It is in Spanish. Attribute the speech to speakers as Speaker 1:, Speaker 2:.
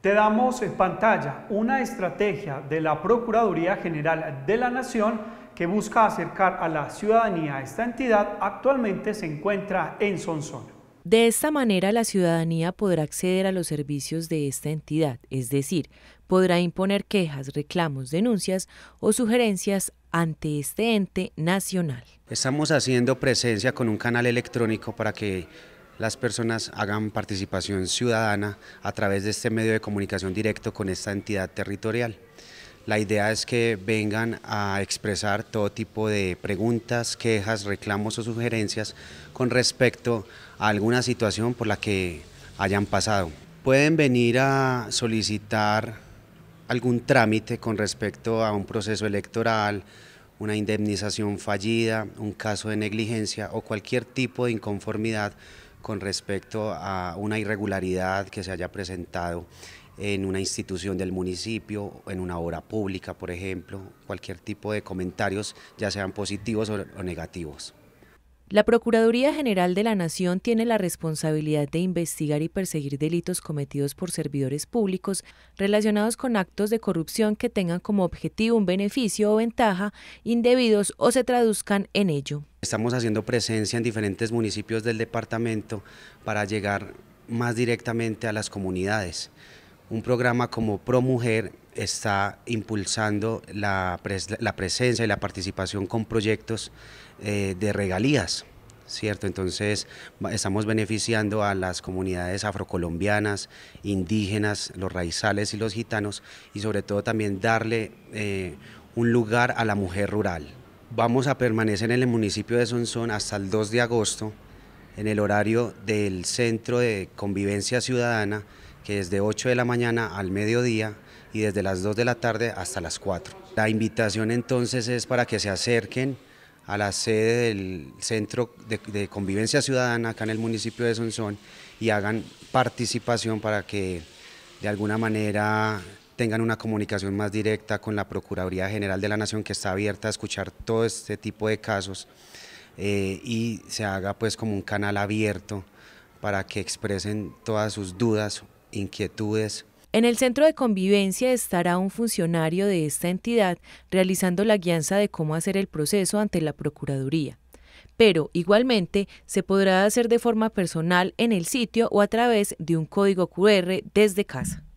Speaker 1: Te damos en pantalla una estrategia de la Procuraduría General de la Nación que busca acercar a la ciudadanía a esta entidad, actualmente se encuentra en Sonsón.
Speaker 2: De esta manera, la ciudadanía podrá acceder a los servicios de esta entidad, es decir, podrá imponer quejas, reclamos, denuncias o sugerencias ante este ente nacional.
Speaker 1: Estamos haciendo presencia con un canal electrónico para que las personas hagan participación ciudadana a través de este medio de comunicación directo con esta entidad territorial. La idea es que vengan a expresar todo tipo de preguntas, quejas, reclamos o sugerencias con respecto a alguna situación por la que hayan pasado. Pueden venir a solicitar algún trámite con respecto a un proceso electoral, una indemnización fallida, un caso de negligencia o cualquier tipo de inconformidad con respecto a una irregularidad que se haya presentado en una institución del municipio, en una obra pública, por ejemplo, cualquier tipo de comentarios, ya sean positivos o, o negativos.
Speaker 2: La Procuraduría General de la Nación tiene la responsabilidad de investigar y perseguir delitos cometidos por servidores públicos relacionados con actos de corrupción que tengan como objetivo un beneficio o ventaja indebidos o se traduzcan en ello.
Speaker 1: Estamos haciendo presencia en diferentes municipios del departamento para llegar más directamente a las comunidades. Un programa como ProMujer está impulsando la, presencia y la participación con proyectos eh, de regalías. ¿Cierto? Entonces estamos beneficiando a las comunidades afrocolombianas, indígenas, los raizales y los gitanos, y sobre todo también darle eh, un lugar a la mujer rural. Vamos a permanecer en el municipio de Sonzón hasta el 2 de agosto, en el horario del Centro de Convivencia Ciudadana, que es de 8 de la mañana al mediodía y desde las 2 de la tarde hasta las 4. La invitación entonces es para que se acerquen a la sede del Centro de, Convivencia Ciudadana acá en el municipio de Sonsón y hagan participación para que de alguna manera tengan una comunicación más directa con la Procuraduría General de la Nación que está abierta a escuchar todo este tipo de casos eh, y se haga pues como un canal abierto para que expresen todas sus dudas, inquietudes.
Speaker 2: En el centro de convivencia estará un funcionario de esta entidad realizando la guianza de cómo hacer el proceso ante la Procuraduría pero igualmente se podrá hacer de forma personal en el sitio o a través de un código QR desde casa.